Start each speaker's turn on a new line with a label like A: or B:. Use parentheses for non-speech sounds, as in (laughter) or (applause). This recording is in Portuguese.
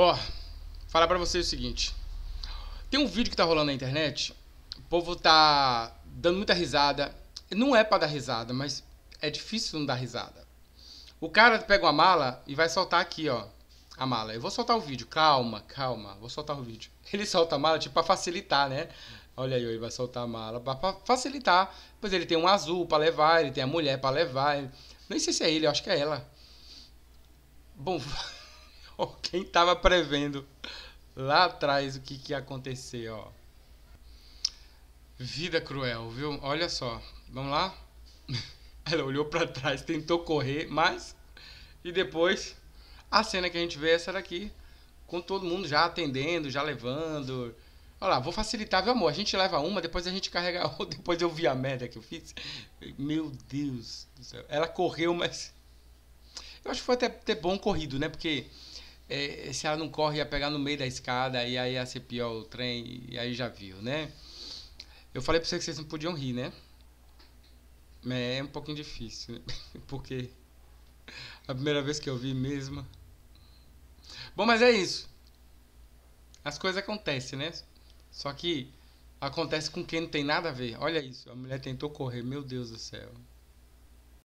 A: Ó, oh, falar pra vocês o seguinte. Tem um vídeo que tá rolando na internet, o povo tá dando muita risada. Não é para dar risada, mas é difícil não dar risada. O cara pega uma mala e vai soltar aqui, ó, a mala. Eu vou soltar o vídeo, calma, calma, vou soltar o vídeo. (laughs) Ele solta a mala, tipo, pra facilitar, né? Olha aí, ele vai soltar a mala para facilitar. Pois ele tem um azul para levar, ele tem a mulher para levar. Ele... Nem sei se é ele, eu acho que é ela. Bom, (laughs) quem estava prevendo lá atrás o que, que ia acontecer, ó. Vida cruel, viu? Olha só. Vamos lá? (laughs) Ela olhou para trás, tentou correr, mas. E depois, a cena que a gente vê é essa daqui. Com todo mundo já atendendo, já levando. Olha lá, vou facilitar, viu, amor? A gente leva uma, depois a gente carrega (laughs) outra. Depois eu vi a merda que eu fiz. Meu Deus do céu. Ela correu, mas. Eu acho que foi até, até bom corrido, né? Porque é, é, se ela não corre, ia pegar no meio da escada e aí ia ser pior o trem, e aí já viu, né? Eu falei pra vocês que vocês não podiam rir, né? É, é um pouquinho difícil, né? (laughs) porque a primeira vez que eu vi mesmo. Bom, mas é isso. As coisas acontecem, né? Só que acontece com quem não tem nada a ver. Olha isso, a mulher tentou correr, meu Deus do céu.